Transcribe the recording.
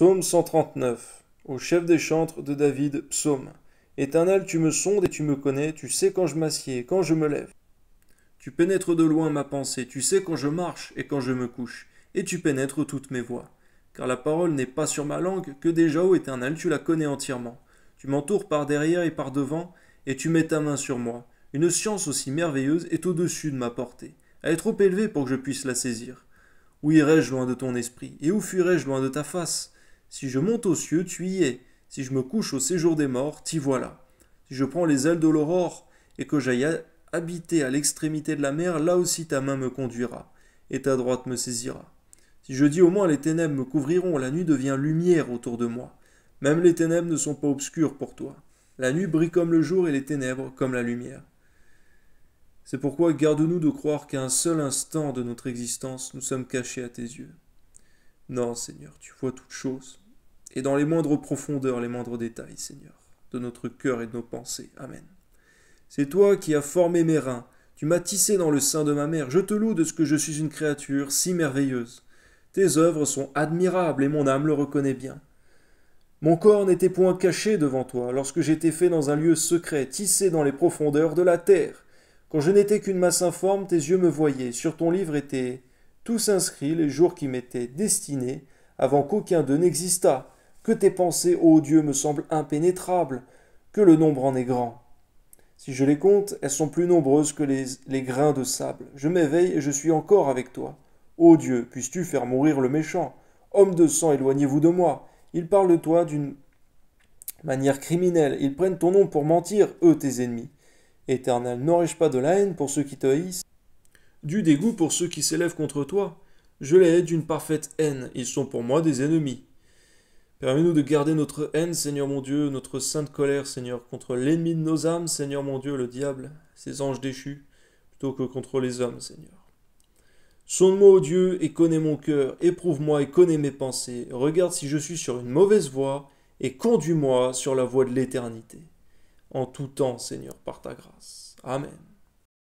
Psaume 139. Au chef des chantres de David, psaume. Éternel, tu me sondes et tu me connais, tu sais quand je m'assieds, quand je me lève. Tu pénètres de loin ma pensée, tu sais quand je marche et quand je me couche, et tu pénètres toutes mes voies. Car la parole n'est pas sur ma langue, que déjà, ô Éternel, tu la connais entièrement. Tu m'entoures par derrière et par devant, et tu mets ta main sur moi. Une science aussi merveilleuse est au-dessus de ma portée. Elle est trop élevée pour que je puisse la saisir. Où irai-je loin de ton esprit, et où fuirai-je loin de ta face si je monte aux cieux, tu y es. Si je me couche au séjour des morts, t'y voilà. Si je prends les ailes de l'aurore et que j'aille habiter à l'extrémité de la mer, là aussi ta main me conduira et ta droite me saisira. Si je dis au moins les ténèbres me couvriront, la nuit devient lumière autour de moi. Même les ténèbres ne sont pas obscures pour toi. La nuit brille comme le jour et les ténèbres comme la lumière. C'est pourquoi garde-nous de croire qu'à un seul instant de notre existence, nous sommes cachés à tes yeux. Non, Seigneur, tu vois toutes choses, et dans les moindres profondeurs, les moindres détails, Seigneur, de notre cœur et de nos pensées. Amen. C'est toi qui as formé mes reins, tu m'as tissé dans le sein de ma mère, je te loue de ce que je suis une créature si merveilleuse. Tes œuvres sont admirables, et mon âme le reconnaît bien. Mon corps n'était point caché devant toi, lorsque j'étais fait dans un lieu secret, tissé dans les profondeurs de la terre. Quand je n'étais qu'une masse informe, tes yeux me voyaient, sur ton livre était tout s'inscrit les jours qui m'étaient destinés, avant qu'aucun d'eux n'existât, que tes pensées, ô Dieu, me semblent impénétrables, que le nombre en est grand. Si je les compte, elles sont plus nombreuses que les, grains de sable. Je m'éveille et je suis encore avec toi. Ô Dieu, puisses-tu faire mourir le méchant Homme de sang, éloignez-vous de moi. Ils parlent de toi d'une manière criminelle. Ils prennent ton nom pour mentir, eux, tes ennemis. Éternel, n'aurai-je pas de la haine pour ceux qui te haïssent du dégoût pour ceux qui s'élèvent contre toi. Je les hais d'une parfaite haine, ils sont pour moi des ennemis. Permets-nous de garder notre haine, Seigneur mon Dieu, notre sainte colère, Seigneur, contre l'ennemi de nos âmes, Seigneur mon Dieu, le diable, ses anges déchus, plutôt que contre les hommes, Seigneur. Sonde-moi, ô Dieu, et connais mon cœur, éprouve-moi et connais mes pensées, regarde si je suis sur une mauvaise voie, et conduis-moi sur la voie de l'éternité. En tout temps, Seigneur, par ta grâce. Amen.